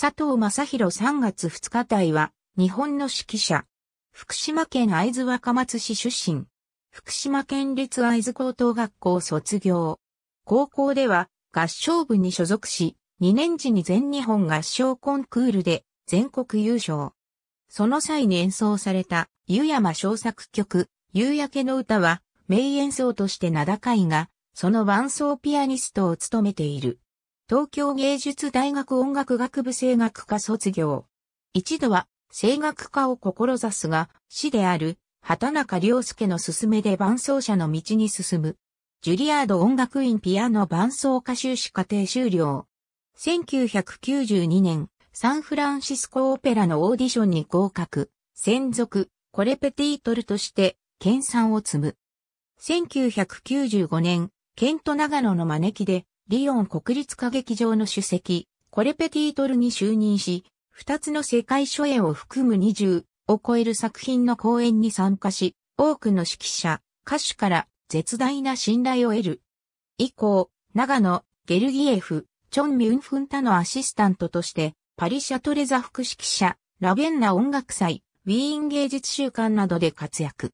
佐藤正宏3月2日体は、日本の指揮者。福島県会津若松市出身。福島県立会津高等学校卒業。高校では、合唱部に所属し、2年時に全日本合唱コンクールで全国優勝。その際に演奏された、湯山小作曲、夕焼けの歌は、名演奏として名高いが、その伴奏ピアニストを務めている。東京芸術大学音楽学部声楽科卒業。一度は声楽科を志すが、師である畑中良介の勧めで伴奏者の道に進む。ジュリアード音楽院ピアノ伴奏歌修士課程修了。1992年、サンフランシスコオペラのオーディションに合格、専属、コレペティートルとして、研鑽を積む。1995年、ケント長野の招きで、リオン国立歌劇場の主席、コレペティートルに就任し、二つの世界初演を含む20を超える作品の公演に参加し、多くの指揮者、歌手から絶大な信頼を得る。以降、長野、ゲルギエフ、チョン・ミュンフンタのアシスタントとして、パリ・シャトレザ副指揮者、ラベンナ音楽祭、ウィーン芸術週間などで活躍。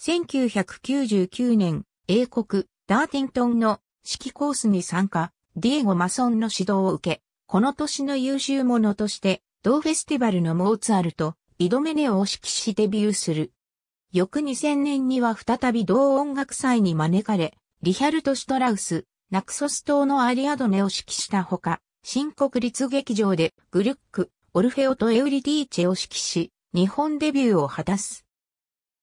1999年、英国、ダーティントンの式コースに参加、ディエゴ・マソンの指導を受け、この年の優秀者として、同フェスティバルのモーツァルト、イドメネオを指揮しデビューする。翌2000年には再び同音楽祭に招かれ、リヒャルト・シュトラウス、ナクソス島のアリアドネを指揮したほか、新国立劇場でグルック、オルフェオとエウリディーチェを指揮し、日本デビューを果たす。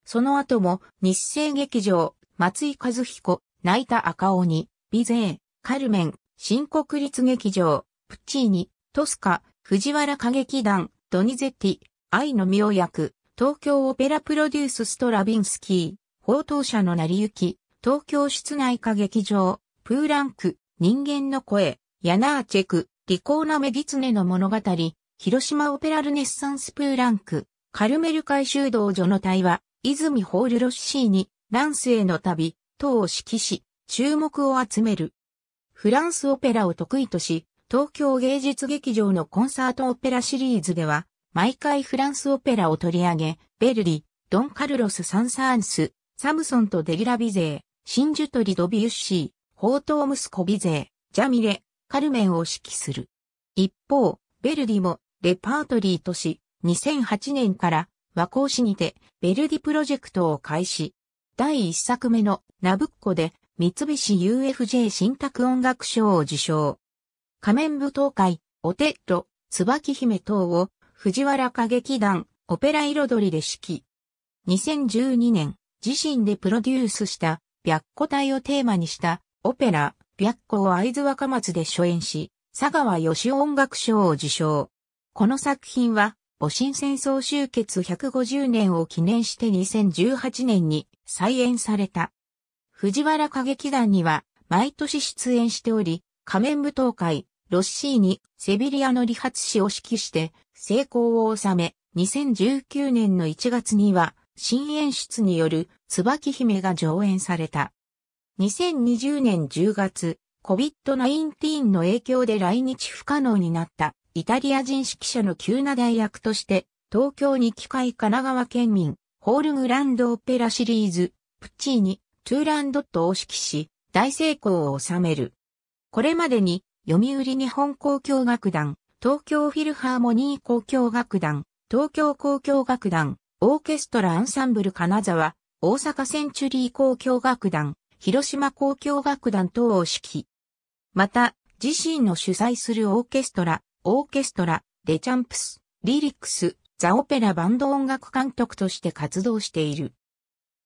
その後も日生劇場、松井和彦、泣いた赤鬼、ビゼー、カルメン、新国立劇場、プッチーニ、トスカ、藤原歌劇団、ドニゼッティ、愛の妙役、東京オペラプロデュースストラビンスキー、報道者の成り行き、東京室内歌劇場、プーランク、人間の声、ヤナーチェク、利口なメギツネの物語、広島オペラルネッサンスプーランク、カルメル回収道所の対話、泉ホールロッシーニ、ランスへの旅、を指揮し、注目を集める。フランスオペラを得意とし、東京芸術劇場のコンサートオペラシリーズでは、毎回フランスオペラを取り上げ、ベルディ、ドン・カルロス・サン・サーンス、サムソンとデリラ・ビゼー、シンジュトリ・ドビュッシー、ー宝ムス・コビゼー、ジャミレ、カルメンを指揮する。一方、ベルディもレパートリーとし、2008年から和光市にてベルディプロジェクトを開始。第1作目のナブッコで三菱 UFJ 新宅音楽賞を受賞。仮面舞踏会、オテッば椿姫等を藤原歌劇団、オペラ彩りで指揮。2012年、自身でプロデュースした白虎隊をテーマにしたオペラ、白虎を会津若松で初演し、佐川義音楽賞を受賞。この作品は、戊辰戦争終結150年を記念して2018年に再演された。藤原歌劇団には毎年出演しており、仮面舞踏会、ロッシーにセビリアの理髪師を指揮して成功を収め、2019年の1月には新演出による椿姫が上演された。2020年10月、COVID-19 の影響で来日不可能になったイタリア人指揮者の急な代役として東京に機械神奈川県民ホールグランドオペラシリーズプッチーニトゥーランドットを指揮し、大成功を収める。これまでに、読売日本交響楽団、東京フィルハーモニー交響楽団、東京交響楽団、オーケストラアンサンブル金沢、大阪センチュリー交響楽団、広島交響楽団等を指揮。また、自身の主催するオーケストラ、オーケストラ、デチャンプス、リリックス、ザ・オペラバンド音楽監督として活動している。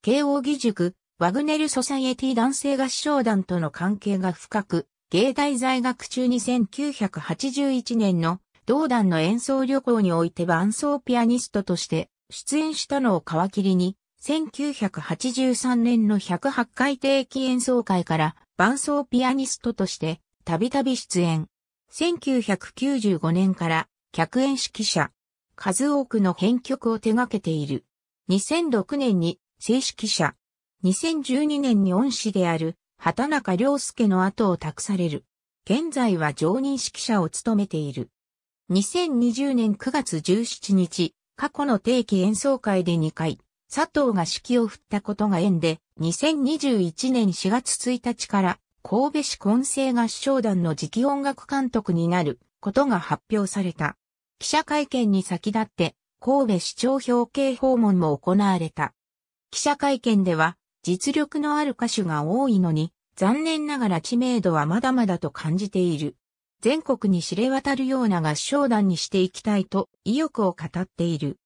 慶応義塾、ワグネル・ソサエティ男性合唱団との関係が深く、芸大在学中に1981年の同団の演奏旅行において伴奏ピアニストとして出演したのを皮切りに、1983年の108回定期演奏会から伴奏ピアニストとしてたびたび出演。1995年から客演指揮者、数多くの編曲を手掛けている。2006年に正式者、2012年に恩師である畑中良介の後を託される。現在は常任指揮者を務めている。2020年9月17日、過去の定期演奏会で2回、佐藤が指揮を振ったことが縁で、2021年4月1日から神戸市混成合唱団の次期音楽監督になることが発表された。記者会見に先立って、神戸市長表敬訪問も行われた。記者会見では、実力のある歌手が多いのに、残念ながら知名度はまだまだと感じている。全国に知れ渡るような合唱団にしていきたいと意欲を語っている。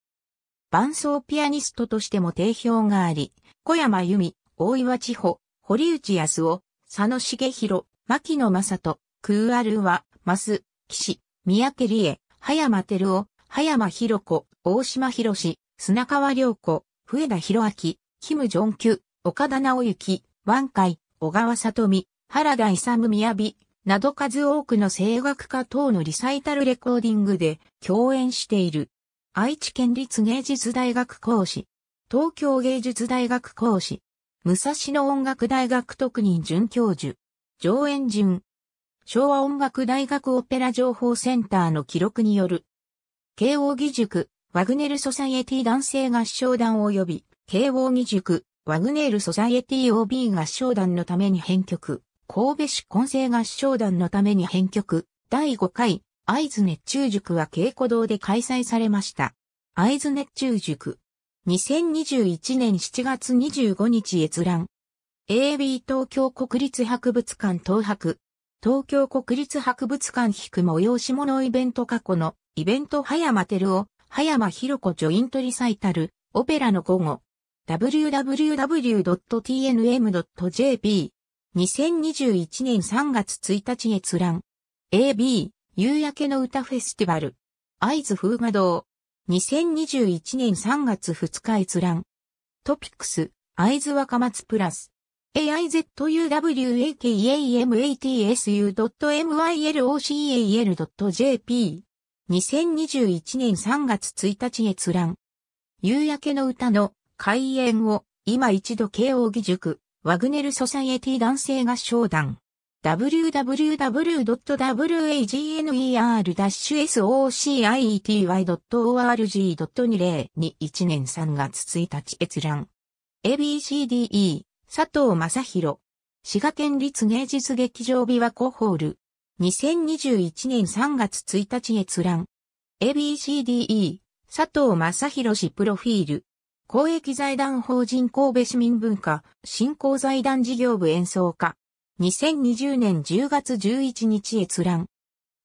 伴奏ピアニストとしても定評があり、小山由美、大岩千穂、堀内康夫、佐野茂弘、牧野正人、クーアルは、マス、岸、三宅理恵、葉山照夫、葉山博子、大島博史、砂川良子、笛田博明、キム・ジョンキュ、岡田直之、湾海、小川里美、原田勇宮美、など数多くの声楽家等のリサイタルレコーディングで共演している。愛知県立芸術大学講師、東京芸術大学講師、武蔵野音楽大学特任准教授、上演順、昭和音楽大学オペラ情報センターの記録による、慶応義塾、ワグネルソサイエティ男性合唱団及び、慶応義塾、ワグネール・ソサイエティ OB 合唱団のために編曲、神戸市混成合唱団のために編曲、第5回、合津熱中塾は稽古堂で開催されました。合津熱中塾。2021年7月25日閲覧。AB 東京国立博物館東博。東京国立博物館引く催し物イベント過去のイベント葉山照夫、葉山広子ジョイントリサイタル、オペラの午後、www.tnm.jp。2021年3月1日閲覧。AB、夕焼けの歌フェスティバル。合図風画堂。2021年3月2日閲覧。トピックス、合図若松プラス。aizuwakamatsu.mylocal.jp。2021年3月1日閲覧。夕焼けの歌の開演を、今一度慶応義塾、ワグネルソサイエティ男性合唱団。www.wagner-society.org.20 2 1年3月1日閲覧。ABCDE、佐藤正宏。滋賀県立芸術劇場琵琶湖ホール。2021年3月1日閲覧。ABCDE、佐藤正宏氏プロフィール。公益財団法人神戸市民文化振興財団事業部演奏家。2020年10月11日閲覧。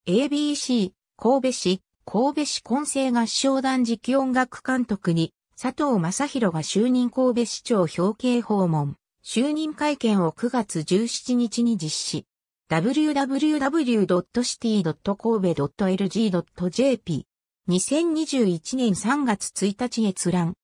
ABC 神戸市神戸市混成合唱団次期音楽監督に佐藤正宏が就任神戸市長表敬訪問。就任会見を9月17日に実施。www.city.kobe.lg.jp2021 年3月1日閲覧。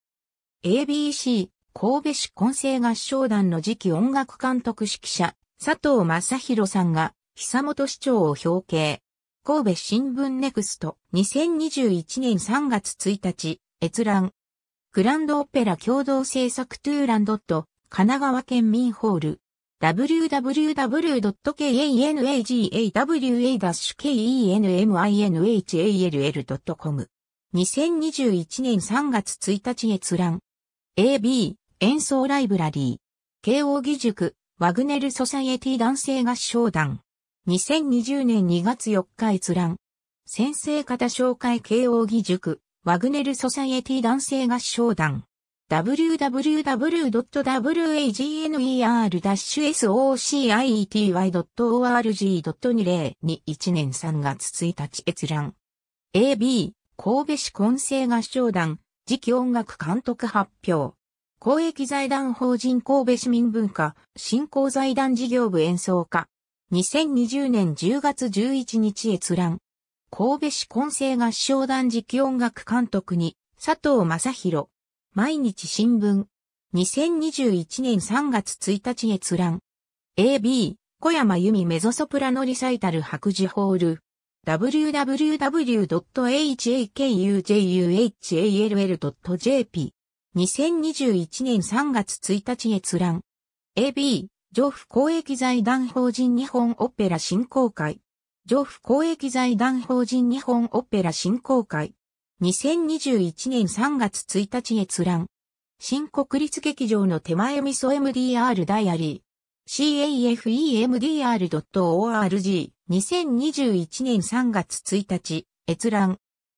ABC 神戸市混成合唱団の次期音楽監督指揮者佐藤正宏さんが久本市長を表敬。神戸新聞ネクスト2021年3月1日閲覧グランドオペラ共同制作トゥーランドット神奈川県民ホール www.kanagawa-kenminhall.com 2021年3月1日閲覧 AB、演奏ライブラリー。慶応義塾、ワグネルソサイエティ男性合唱団。2020年2月4日閲覧。先生方紹介慶応義塾、ワグネルソサイエティ男性合唱団。www.wagner-society.org.2021 年3月1日閲覧。AB、神戸市混声合唱団、次期音楽監督発表。公益財団法人神戸市民文化振興財団事業部演奏家。2020年10月11日閲覧。神戸市混成合唱団次期音楽監督に佐藤正宏。毎日新聞。2021年3月1日閲覧。AB、小山由美メゾソプラノリサイタル白磁ホール。www.hakujuhall.jp。2021年3月1日閲覧。AB、上府公益財団法人日本オペラ振興会。上府公益財団法人日本オペラ振興会。2021年3月1日閲覧。新国立劇場の手前味噌 MDR ダイアリー。cafemdr.org 2021年3月1日、閲覧。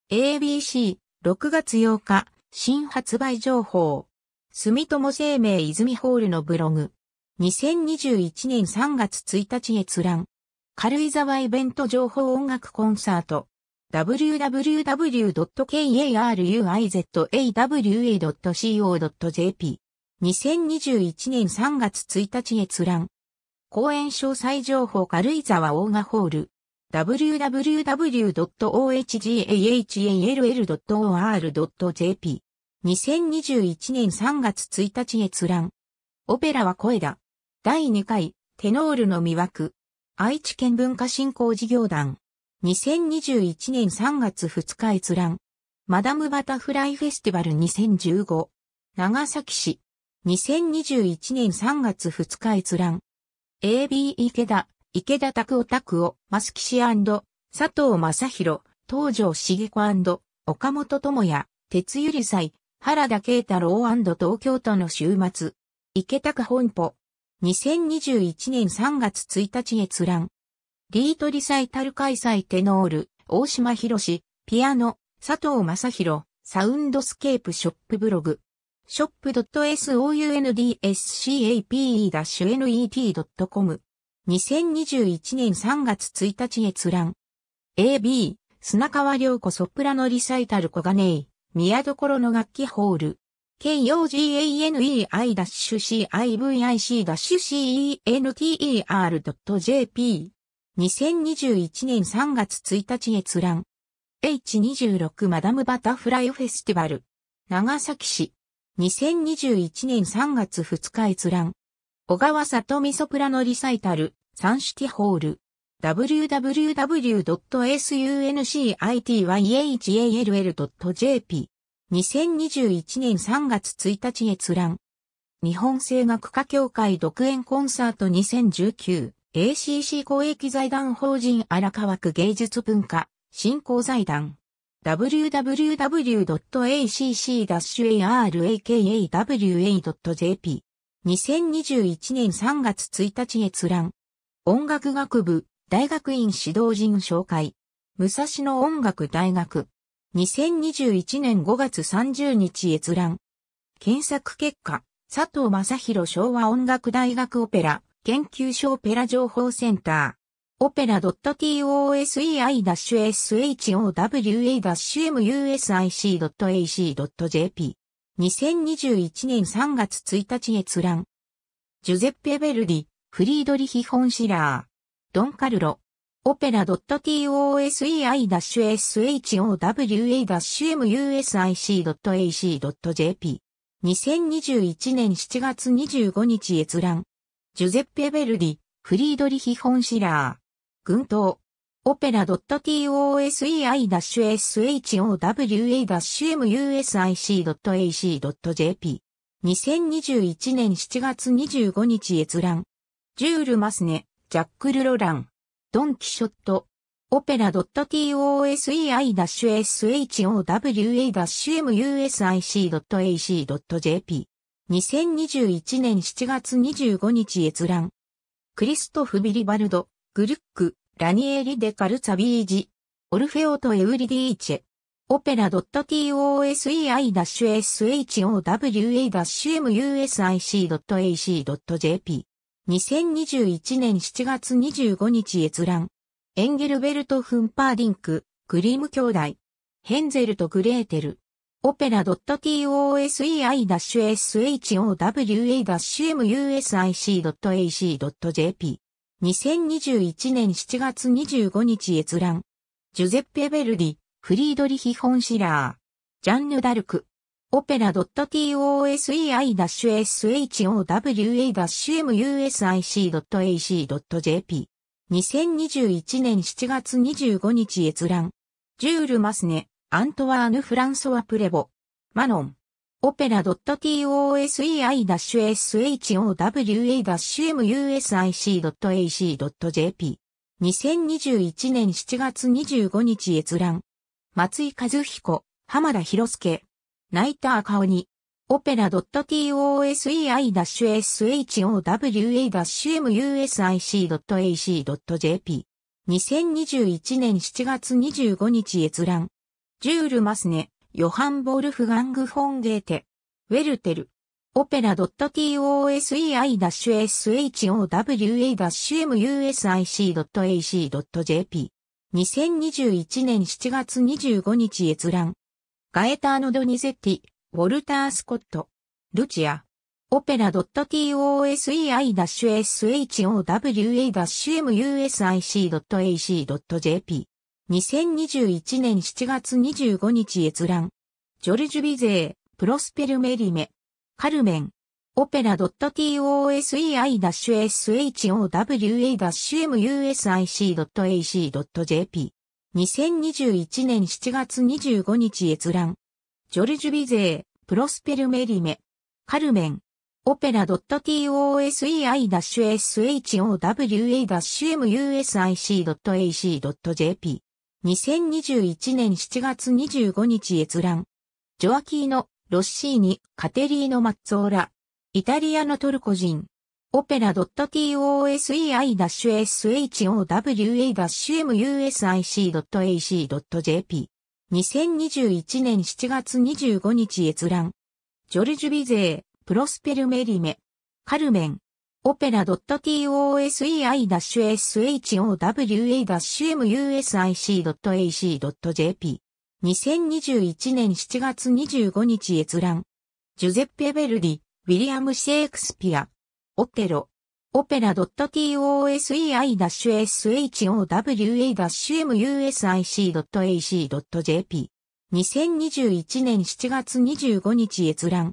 ABC、6月8日、新発売情報。住友生命泉ホールのブログ。2021年3月1日閲覧。軽井沢イベント情報音楽コンサート。www.karuizawa.co.jp。2021年3月1日閲覧。公演詳細情報軽井沢大賀ホール。www.ohgaall.or.jp。2021年3月1日閲覧。オペラは声だ。第2回、テノールの魅惑。愛知県文化振興事業団。2021年3月2日閲覧。マダムバタフライフェスティバル2015。長崎市。2021年3月2日閲覧。AB 池田、池田拓夫拓夫、スキシ佐藤正宏、東条茂子岡本智也、鉄ゆり祭、原田慶太郎東京都の週末、池高本舗、2021年3月1日閲覧。リートリサイタル開催テノール、大島博士、ピアノ、佐藤正宏、サウンドスケープショップブログ。s h o p s o u n d s c a p e n e t c o m 2021年3月1日閲覧。AB、砂川良子ソプラノリサイタル小金井、宮所の楽器ホール。koganei-civic-center.jp。2021年3月1日閲覧。H26 マダムバタフライフェスティバル。長崎市。2021年3月2日閲覧。小川里美ソプラノリサイタル、サンシティホール。w w w s u n c i t y h a l l j p 2021年3月1日閲覧。日本声楽家協会独演コンサート 2019ACC 公益財団法人荒川区芸術文化振興財団 www.acc-arakawa.jp。2021年3月1日閲覧。音楽学部、大学院指導人紹介。武蔵野音楽大学。2021年5月30日閲覧。検索結果、佐藤正宏昭和音楽大学オペラ、研究所オペラ情報センター。opera.tosei-sowa-music.ac.jp h。2021年3月1日閲覧。ジュゼッペ・ベルディ、フリードリヒ・ホンシラー。ドン・カルロ。オペラ .tosei-sowa-music.ac.jp h。2021年7月25日閲覧。ジュゼッペ・ベルディ、フリードリヒ・ホンシラー。群島。オペラ .tosei-showa-music.ac.jp。2021年7月25日閲覧。ジュール・マスネ、ジャックル・ロラン。ドン・キショット。オペラ .tosei-showa-music.jp。2021年7月25日閲覧。クリストフ・ビリバルド。グルック、ラニエリ・デ・カルツァビージ、オルフェオとエウリディーチェ、オペラ .tosei-showa-music.ac.jp 2021年7月25日閲覧エンゲルベルト・フンパーディンク、グリーム兄弟、ヘンゼルとグレーテル、オペラ .tosei-showa-music.ac.jp 2021年7月25日閲覧。ジュゼッペ・ヴェルディ、フリードリヒ・ホンシラー。ジャンヌ・ダルク。オペラ .tosei-showa-music.jp c a。2021年7月25日閲覧。ジュール・マスネ、アントワーヌ・フランソワ・プレボ。マノン。オペラ .tosei-showa-music.ac.jp 2021年7月25日閲覧松井和彦、浜田博介泣いた赤鬼オペラ .tosei-showa-music.jp 2021年7月25日閲覧ジュール・マスネヨハン・ボルフガング・フォンゲーテ、ウェルテル、オペラ .tosei-showa-music.ac.jp。2021年7月25日閲覧。ガエターノ・ドニゼッティ、ウォルター・スコット、ルチア。オペラ .tosei-showa-music.ac.jp。2021年7月25日閲覧。ジョルジュ・ビゼー、プロスペル・メリメ、カルメン、オペラ .tosei-showa-music.ac.jp。2021年7月25日閲覧。ジョルジュ・ビゼー、プロスペル・メリメ、カルメン、オペラ .tosei-showa-music.ac.jp。2021年7月25日閲覧。ジョアキーノ、ロッシーニ、カテリーノ・マッツォーラ。イタリアのトルコ人。オペラ .tosei-showa-music.ac.jp。2021年7月25日閲覧。ジョルジュ・ビゼー、プロスペル・メリメ。カルメン、オペラ .tosei-showa-music.ac.jp。2021年7月25日閲覧。ジュゼッペ・ベルディ、ウィリアム・シェイクスピア。オテロ。オペラ .tosei-showa-music.jp。2021年7月25日閲覧。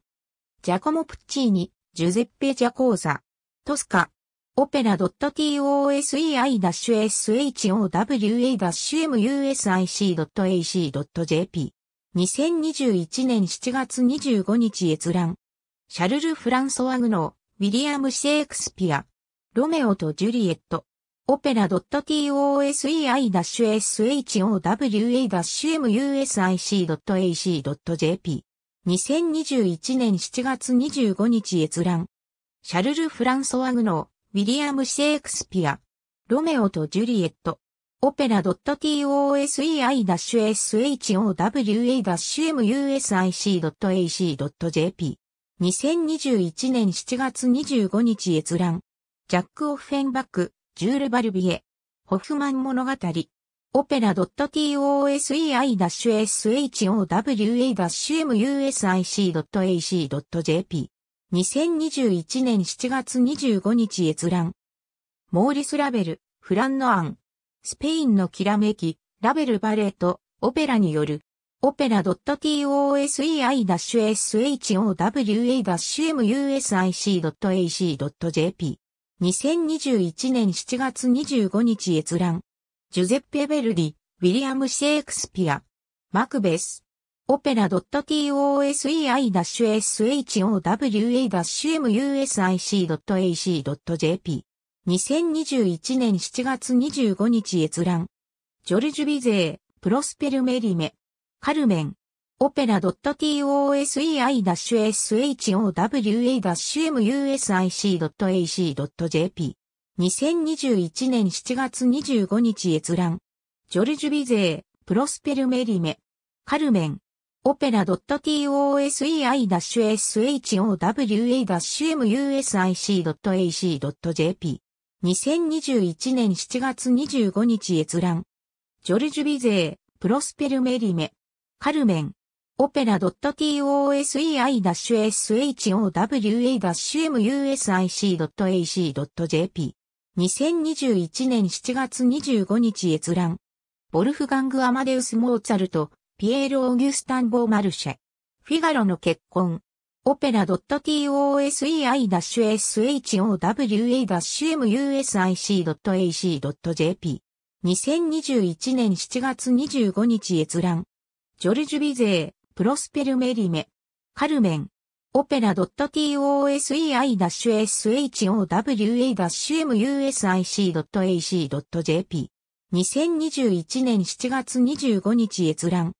ジャコモ・プッチーニ、ジュゼッペ・ジャコーザ。トスカ。オペラ .tosei-showa-music.ac.jp。2021年7月25日閲覧。シャルル・フランソワ・グノー、ウィリアム・シェイクスピア。ロメオとジュリエット。オペラ .tosei-showa-music.jp。2021年7月25日閲覧。シャルル・フランソワ・グノー、ウィリアム・シェイクスピア、ロメオとジュリエット、オペラ .tosei-showa-music.ac.jp 2021年7月25日閲覧。ジャック・オフェンバック、ジュール・バルビエ、ホフマン物語。オペラ .tosei-showa-music.ac.jp 2021年7月25日閲覧。モーリス・ラベル、フランノアン。スペインのきらめき、ラベル・バレート、オペラによる。オペラ .tosei-showa-music.ac.jp。2021年7月25日閲覧。ジュゼッペ・ベルディ、ウィリアム・シェイクスピア。マクベス。オペラ .tosei-showa-music.ac.jp。2021年7月25日閲覧。ジョルジュ・ビゼー、プロスペル・メリメ、カルメン、オペラ .tosei-showa-music.jp。2021年7月25日閲覧。ジョルジュ・ビゼー、プロスペル・メリメ、カルメン、オペラ .tosei-showa-music.ac.jp。2021年7月25日閲覧。ジョルジュ・ビゼー、プロスペル・メリメ。カルメン。オペラ .tosei-showa-music.jp。2021年7月25日閲覧。ボルフガング・アマデウス・モーツァルト、ピエール・オギュスタン・ボー・マルシェ。フィガロの結婚。オペラ .tosei-showa-music.ac.jp。2021年7月25日閲覧。ジョルジュ・ビゼー、プロスペル・メリメ。カルメン。オペラ .tosei-showa-music.jp。2021年7月25日閲覧。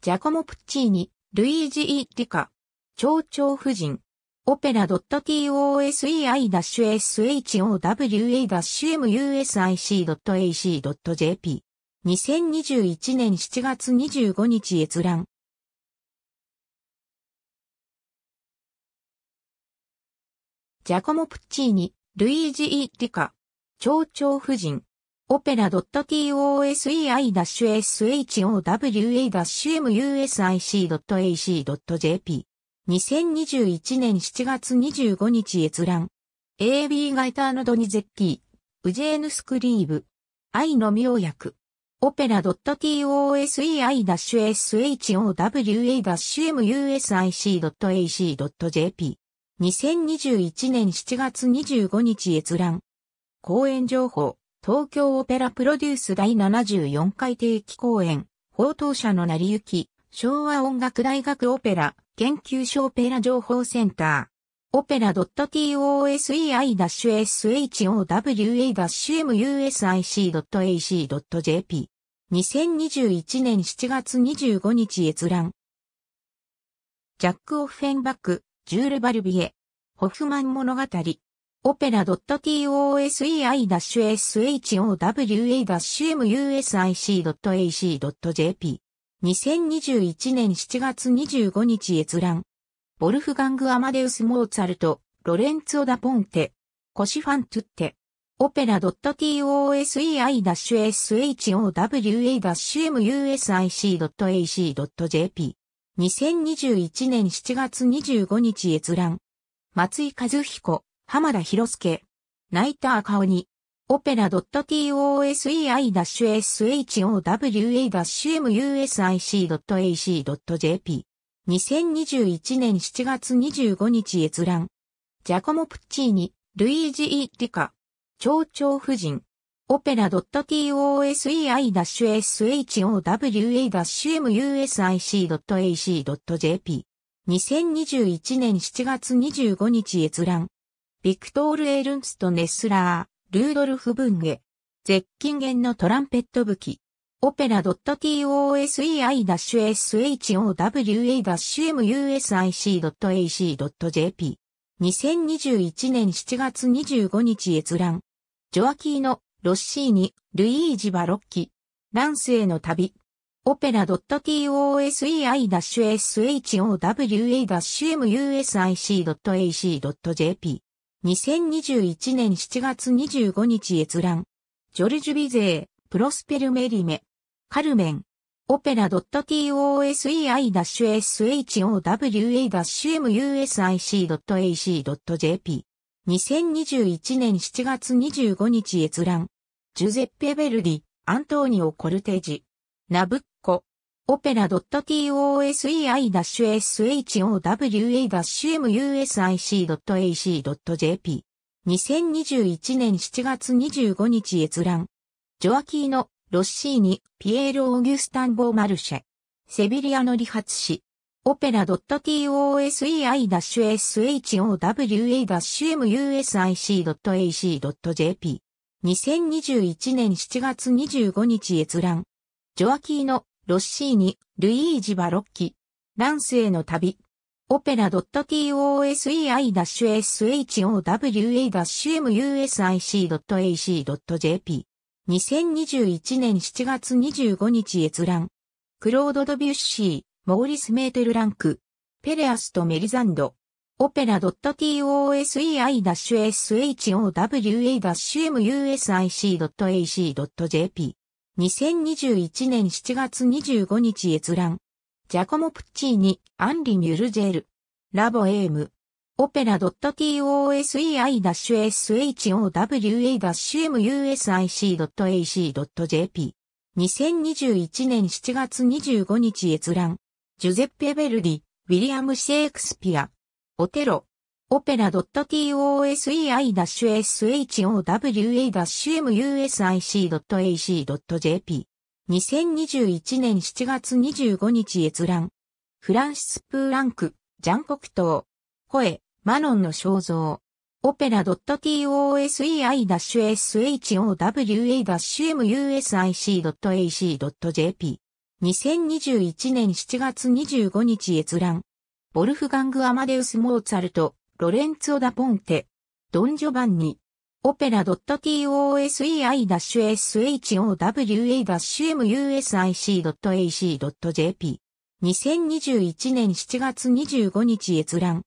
ジャコモ・プッチーニ、ルイージ・イ・ィカ、蝶々夫人、オペラ .tosei-showa-music.ac.jp。2021年7月25日閲覧。ジャコモ・プッチーニ、ルイージ・イ・ィカ、蝶々夫人、オペラ .tosei-showa-music.ac.jp 2021年7月25日閲覧 AB ガイターノドニゼッキーウジェーヌスクリーブ愛の妙薬オペラ .tosei-showa-music.jp 2021年7月25日閲覧公演情報東京オペラプロデュース第74回定期公演、報道者の成り行き、昭和音楽大学オペラ、研究所オペラ情報センター、オペラ .tosei-showa-music.ac.jp 2021年7月25日閲覧。ジャック・オフェンバック、ジュール・バルビエ、ホフマン物語。o p ラ r a t o s e i s h o w a m u s i c a c j p 2021年7月25日閲覧。ボルフガング・アマデウス・モーツァルト、ロレンツオ・ダ・ポンテ、コシファン・トゥッテ。オペラ .tosei-showa-music.ac.jp。2021年7月25日閲覧。松井和彦。浜田博介。泣いた赤鬼。オペラ .tosei-showa-music.ac.jp。2021年7月25日閲覧。ジャコモ・プッチーニ、ルイージ・イ・リカ。蝶々夫人。オペラ .tosei-showa-music.jp。2021年7月25日閲覧。ビクトール・エルンスト・ネスラー、ルードルフ・ブンゲ、絶ッキのトランペット武器、オペラ .tosei-showa-music.ac.jp 2021年7月25日閲覧。ジョアキーノ、ロッシーニ、ルイージ・バロッキ。ランスへの旅。オペラ .tosei-showa-music.ac.jp 2021年7月25日閲覧。ジョルジュ・ビゼー、プロスペル・メリメ、カルメン、オペラ .tosei-showa-music.ac.jp。2021年7月25日閲覧。ジュゼッペ・ベルディ、アントーニオ・コルテジ。ナブッコ、opera.tosei-showa-music.ac.jp。2021年7月25日閲覧。ジョアキーノ・ロッシーニ、ピエール・オーギュスタン・ボー・マルシェ。セビリアの理髪師。オペラ .tosei-showa-music.ac.jp。2021年7月25日閲覧。ジョアキーノ・ロッシーニ、ルイージ・バロッキ、ランスへの旅、オペラ .tosei-showa-music.ac.jp 2021年7月25日閲覧。クロード・ドビュッシー、モーリス・メーテル・ランク、ペレアスとメリザンド。オペラ .tosei-showa-music.ac.jp 2021年7月25日閲覧。ジャコモ・プッチーニ、アンリ・ミュルジェル。ラボエーム。オペラ .tosei-showa-music.ac.jp。2021年7月25日閲覧。ジュゼッペ・ベルディ、ウィリアム・シェイクスピア。オテロ、オペラ .tosei-showa-music.ac.jp 2021年7月25日閲覧フランシス・プーランク、ジャンコクトー、声、マノンの肖像。オペラ .tosei-showa-music.jp 2021年7月25日閲覧。ボルフガング・アマデウス・モーツァルト、ロレンツオ・ダ・ポンテ、ドン・ジョバンニ、オペラ .tosei-showa-music.ac.jp。2021年7月25日閲覧。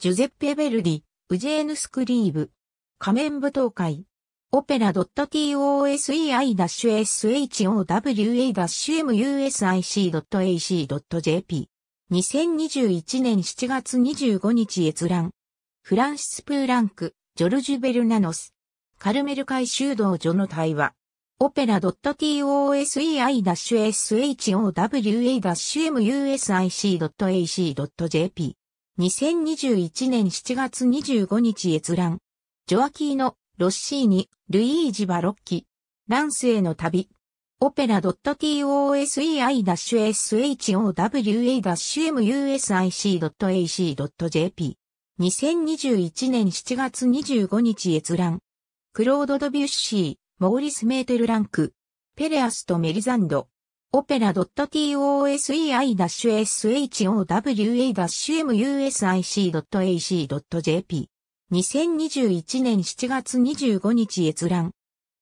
ジュゼッペ・ベルディ、ウジェーヌ・スクリーブ。仮面舞踏会。オペラ .tosei-showa-music.jp。2021年7月25日閲覧。フランシス・プーランク、ジョルジュ・ベルナノス、カルメル海修道所の対話、オペラ .tosei-showa-music.ac.jp 2021年7月25日閲覧。ジョアキーノ、ロッシーニ、ルイージ・バロッキ。ランスへの旅。オペラ .tosei-showa-music.ac.jp 2021年7月25日閲覧。クロード・ドビュッシー、モーリス・メーテル・ランク。ペレアスとメリザンド。オペラ .tosei-showa-music.ac.jp。2021年7月25日閲覧。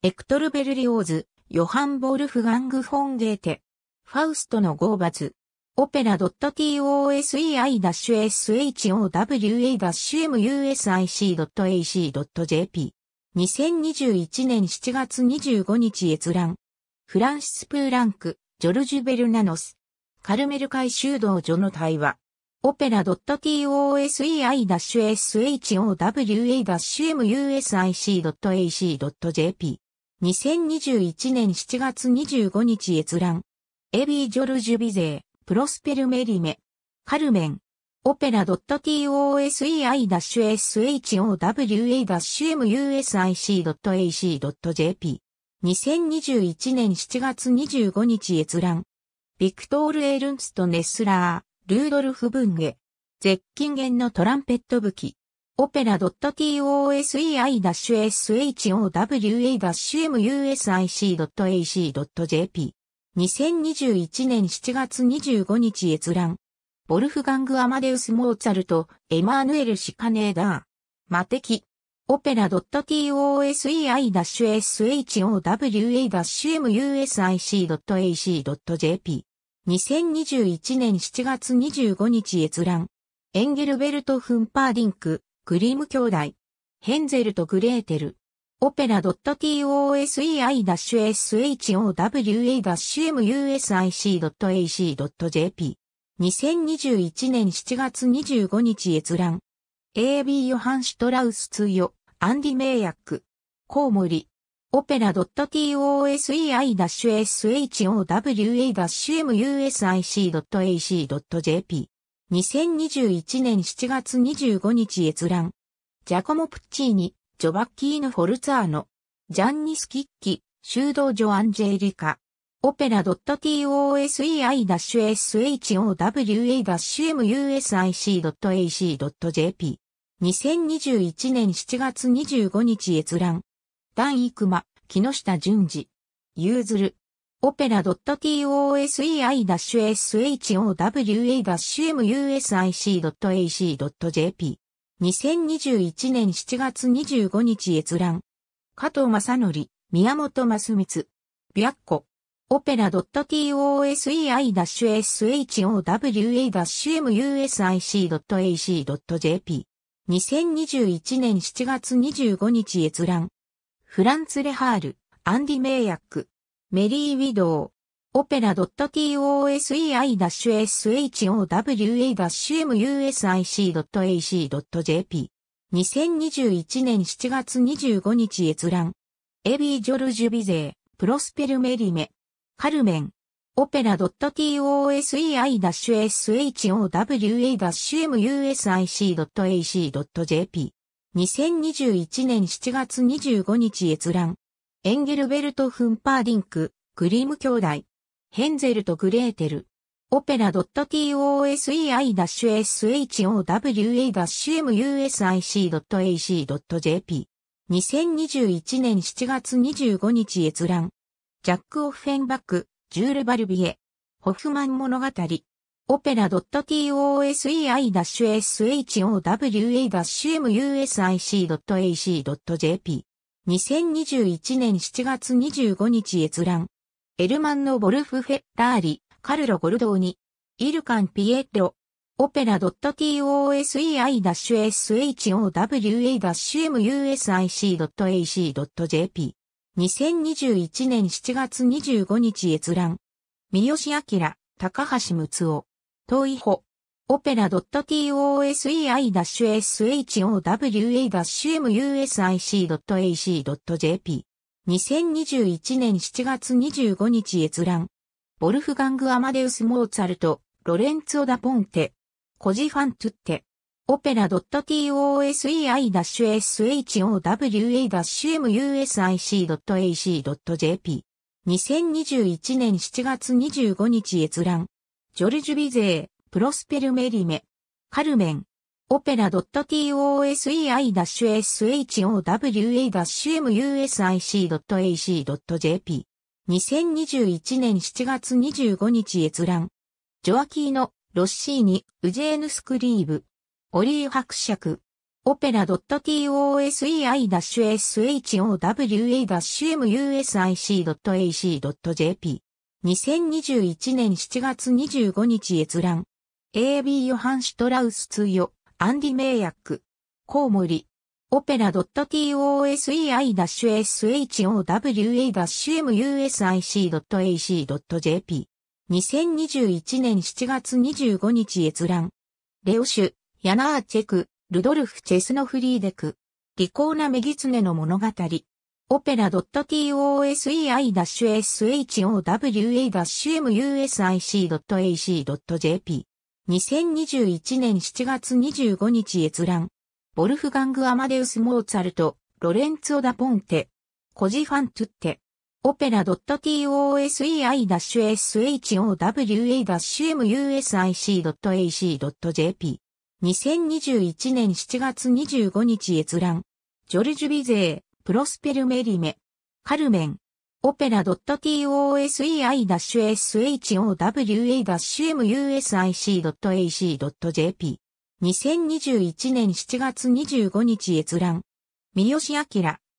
エクトル・ベルリオーズ、ヨハン・ボールフ・ガング・フォンゲーテ。ファウストのゴーバズ。オペラ .tosei-showa-music.ac.jp 2021年7月25日閲覧フランシス・プーランク、ジョルジュ・ベルナノスカルメル会修道所の対話オペラ .tosei-showa-music.jp 2021年7月25日閲覧エビー・ジョルジュ・ビゼープロスペルメリメ、カルメン、オペラ .tosei-showa-music.ac.jp 2021年7月25日閲覧。ビクトール・エルンスト・ネスラー、ルードルフ・ブンゲ、絶金弦のトランペット武器。オペラ .tosei-showa-music.ac.jp 2021年7月25日閲覧。ボルフガング・アマデウス・モーツァルト、エマーヌエル・シカネーダー。マテキ。オペラ .tosei-showa-music.ac.jp。2021年7月25日閲覧。エンゲルベルト・フンパーディンク、クリーム兄弟。ヘンゼルとグレーテル。オペラ .tosei-showa-music.ac.jp。2021年7月25日閲覧。AB ヨハン・シュトラウス通よ、アンディ・メイヤック。コウモリ。オペラ .tosei-showa-music.jp。2021年7月25日閲覧。ジャコモ・プッチーニ。ジョバッキーヌ・フォルツァーノ、ジャンニス・キッキ、修道女アンジェリカ、オペラ .tosei-showa-music.ac.jp 2021年7月25日閲覧。ダンイクマ、木下淳二。ユーズル。オペラ .tosei-showa-music.ac.jp 2021年7月25日閲覧。加藤正則、宮本正光。白子。オペラ .tosei-showa-music.ac.jp。2021年7月25日閲覧。フランツ・レハール、アンディ・メイヤック。メリー・ウィドウ。オペラ .tosei-showa-music.ac.jp 2021年7月25日閲覧。エビー・ジョルジュ・ビゼー、プロスペル・メリメ、カルメン。オペラ .tosei-showa-music.jp 2021年7月25日閲覧。エンゲルベルト・フンパーディンク、クリーム兄弟。ヘンゼルとグレーテル。オペラ .tosei-showa-music.ac.jp。2021年7月25日閲覧。ジャック・オフェンバック、ジュール・バルビエ。ホフマン物語。オペラ .tosei-showa-music.jp。2021年7月25日閲覧。エルマンのボルフ・フェッラーリ、カルロ・ゴルドーニ、イルカン・ピエッロ、オペラ .tosei-showa-music.ac.jp 2021年7月25日閲覧三好明、高橋睦夫、遠い保、オペラ .tosei-showa-music.ac.jp 2021年7月25日閲覧。ボルフガング・アマデウス・モーツァルト、ロレンツオ・ダ・ポンテ、コジ・ファン・トゥッテ、オペラ .tosei-showa-music.ac.jp。2021年7月25日閲覧。ジョルジュ・ビゼー、プロスペル・メリメ、カルメン、オペラ t o s e i s h o w a m u s i c a c j p 2021年7月25日閲覧。ジョアキーノ、ロッシーニ、ウジェーヌ・スクリーブ。オリー伯爵。オペラ .tosei-showa-music.jp。2021年7月25日閲覧。AB ヨハン・シュトラウス通よ。アンディ・メイヤック、コウモリ、オペラ .tosei-showa-music.ac.jp。2021年7月25日閲覧。レオシュ、ヤナーチェク、ルドルフ・チェスノフリーデク。利口なメギツネの物語。オペラ .tosei-showa-music.ac.jp 2021年7月25日閲覧。ボルフガング・アマデウス・モーツァルト、ロレンツオ・ダ・ポンテ、コジ・ファン・トゥッテ、オペラ .tosei-showa-music.ac.jp。2021年7月25日閲覧。ジョルジュ・ビゼー、プロスペル・メリメ、カルメン、オペラ .tosei-showa-music.ac.jp 2021年7月25日閲覧。三好明、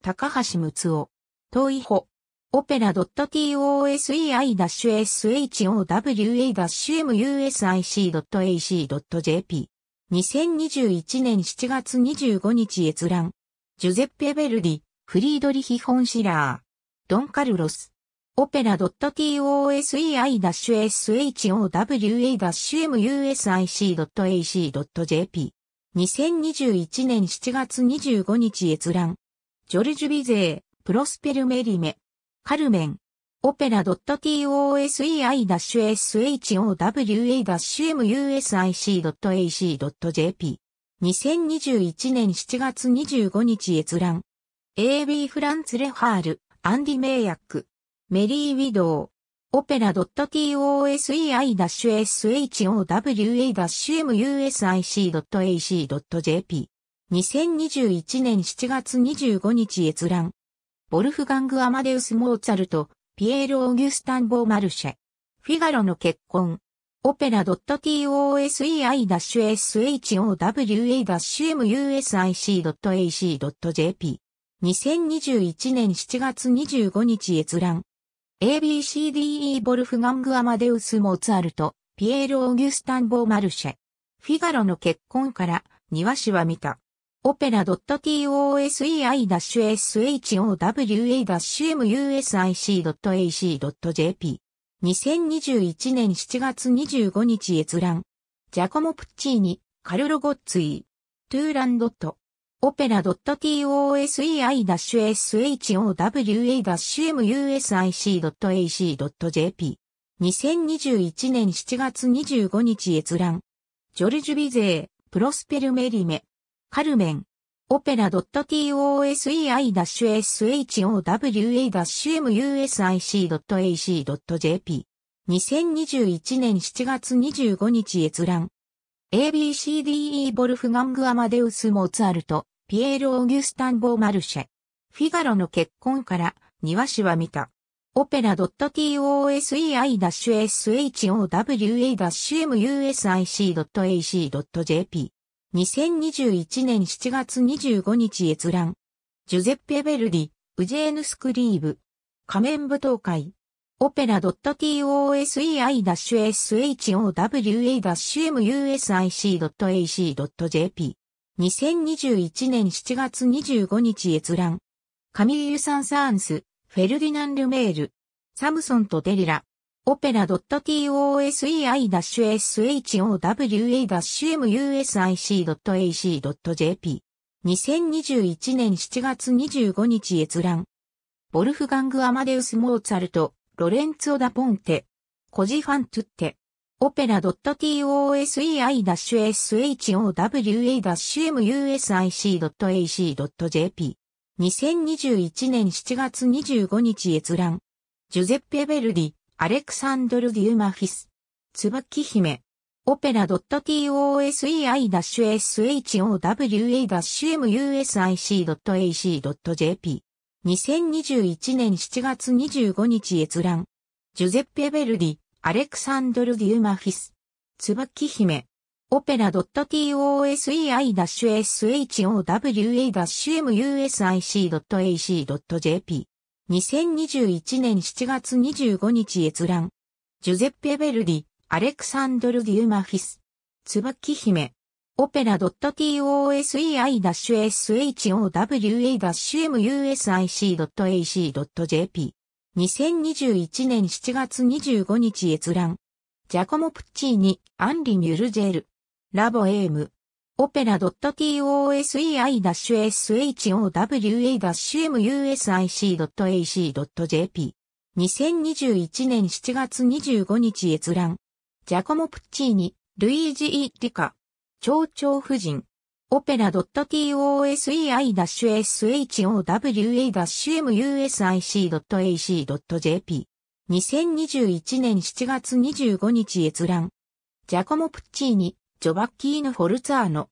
高橋睦夫、東伊保。オペラ .tosei-showa-music.jp 2021年7月25日閲覧。ジュゼッペ・ヴェルディ、フリードリヒ・ホンシラー。ドン・カルロス。オペラ .tosei-showa-music.ac.jp。2021年7月25日閲覧。ジョルジュ・ビゼー、プロスペル・メリメ。カルメン。オペラ .tosei-showa-music.jp。2021年7月25日閲覧。AB フランツ・レハール。アンディ・メイヤック、メリー・ウィドウ、オペラ .tosei-showa-music.ac.jp 2021年7月25日閲覧。ボルフガング・アマデウス・モーツァルト、ピエール・オギュスタン・ボー・マルシェ。フィガロの結婚。オペラ .tosei-showa-music.ac.jp 2021年7月25日閲覧。ABCDE ボルフガング・アマデウス・モーツァルト、ピエール・オーギュスタン・ボー・マルシェ。フィガロの結婚から、庭師は見た。オペラ .tosei-showa-music.ac.jp。2021年7月25日閲覧。ジャコモ・プッチーニ、カルロ・ゴッツィ、トゥーランドット。オペラ .tosei-showa-music.ac.jp。2021年7月25日閲覧。ジョルジュ・ビゼー、プロスペル・メリメ。カルメン。オペラ .tosei-showa-music.jp a c。2021年7月25日閲覧。ABCDE ボルフガング・アマデウス・モーツァルト。ピエール・オギュスタン・ボー・マルシェ。フィガロの結婚から庭師は見た。オペラ .tosei-showa-music.jp。2021年7月25日閲覧。ジュゼッペ・ベルディ、ウジェーヌ・スクリーブ。仮面舞踏会。オペラ .tosei-showa-music.jp。2021年7月25日閲覧。カミーユ・サンサーンス、フェルディナン・ルメール、サムソンとデリラ、オペラ .tosei-showa-music.ac.jp。2021年7月25日閲覧。ボルフガング・アマデウス・モーツァルト、ロレンツオ・ダ・ポンテ、コジ・ファン・トゥッテ。o p ラ r a t o s e i s h o w a m u s i c a c j p 2021年7月25日閲覧。ジュゼッペ・ヴェルディ、アレクサンドル・デューマフィス。椿姫。オペラ .tosei-showa-music.jp。2021年7月25日閲覧。ジュゼッペ・ヴェルディ、アレクサンドル・デューマフィス。椿姫。オペラ .tosei-showa-music.ac.jp。2021年7月25日閲覧。ジュゼッペ・ベルディ、アレクサンドル・デューマフィス。椿姫。オペラ .tosei-showa-music.ac.jp。2021年7月25日閲覧。ジャコモ・プッチーニ、アンリ・ミュルジェル。ラボエーム。オペラ .tosei-showa-music.ac.jp。2021年7月25日閲覧。ジャコモ・プッチーニ、ルイージ・イ・リカ。蝶々夫人。opera.tosei-showa-music.ac.jp。2021年7月25日閲覧。ジャコモ・プッチーニ、ジョバッキーヌ・フォルツァーノ。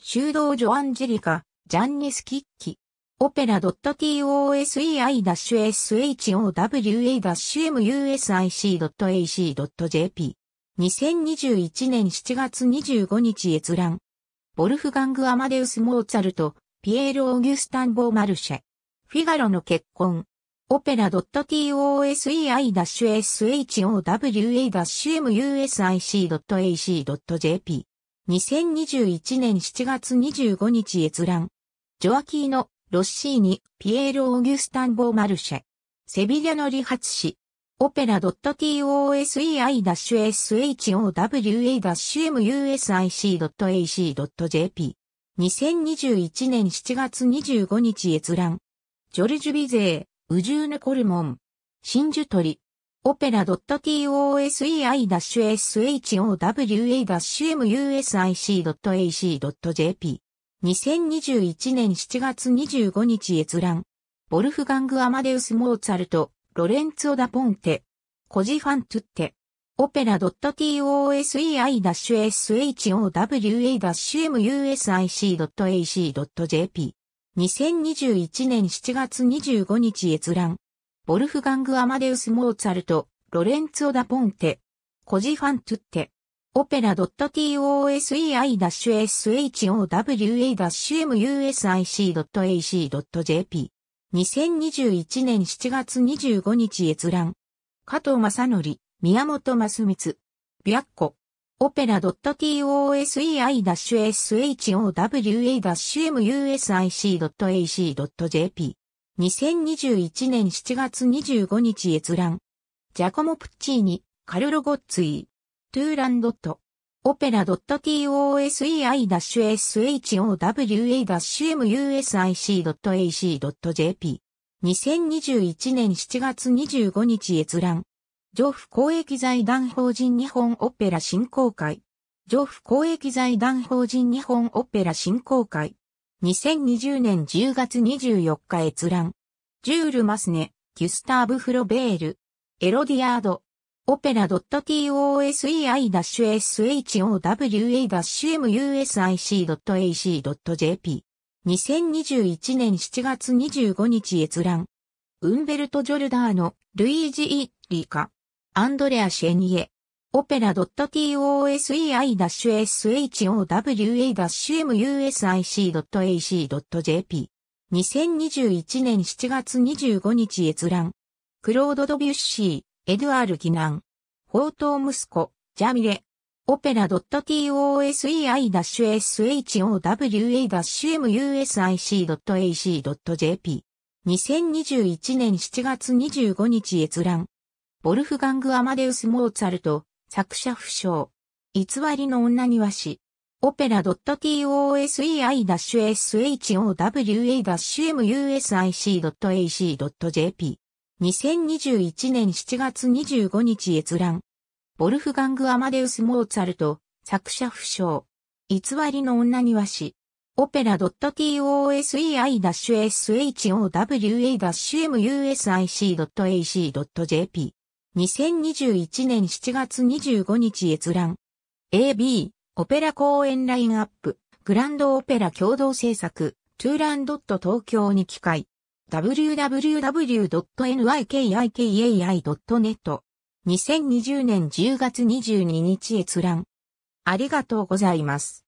修道女アンジェリカ、ジャンニス・キッキ。オペラ .tosei-showa-music.jp a。2021年7月25日閲覧。ボルフガング・アマデウス・モーツァルト、ピエール・オーギュスタン・ボー・マルシェ。フィガロの結婚。オペラ .tosei-showa-music.ac.jp。2021年7月25日閲覧。ジョアキーノ・ロッシーニ、ピエール・オーギュスタン・ボー・マルシェ。セビリャの理髪師。オペラ .tosei-showa-music.ac.jp。2021年7月25日閲覧。ジョルジュ・ビゼー、ウジューヌ・コルモン。真珠鳥。オペラ .tosei-showa-music.jp。2021年7月25日閲覧。ボルフガング・アマデウス・モーツァルト。ロレンツオ・ダ・ポンテ、コジ・ファン・トゥッテ、オペラ .tosei-showa-music.ac.jp 2021年7月25日閲覧。ボルフガング・アマデウス・モーツァルト、ロレンツオ・ダ・ポンテ、コジ・ファン・トゥッテ、オペラ .tosei-showa-music.ac.jp 2021年7月25日閲覧。加藤正則、宮本正光。白子。オペラ .tosei-showa-music.ac.jp。2021年7月25日閲覧。ジャコモ・プッチーニ、カルロ・ゴッツィ。トゥーランドット。オペラ .tosei-showa-music.ac.jp。2021年7月25日閲覧。上府公益財団法人日本オペラ振興会。上府公益財団法人日本オペラ振興会。2020年10月24日閲覧。ジュール・マスネ、ギュスターブ・フロベール。エロディアード、オペラ .tosei-showa-music.ac.jp 2021年7月25日閲覧ウンベルト・ジョルダーノ、ルイージ・イリカ、アンドレア・シェニエ、オペラ .tosei-showa-music.jp 2021年7月25日閲覧クロード・ドビュッシーエドゥアール・ギナン。宝刀息子、ジャミレ。オペラ .tosei-showa-music.ac.jp。2021年7月25日閲覧。ボルフガング・アマデウス・モーツァルト、作者不詳。偽りの女庭師。オペラ .tosei-showa-music.ac.jp。2021年7月25日閲覧。ボルフガング・アマデウス・モーツァルト、作者不詳。偽りの女庭師。オペラ .tosei-showa-music.ac.jp。2021年7月25日閲覧。AB、オペラ公演ラインアップ、グランドオペラ共同制作、トゥーランドット東京に機会。www.nikikai.net 2020年10月22日閲覧。ありがとうございます。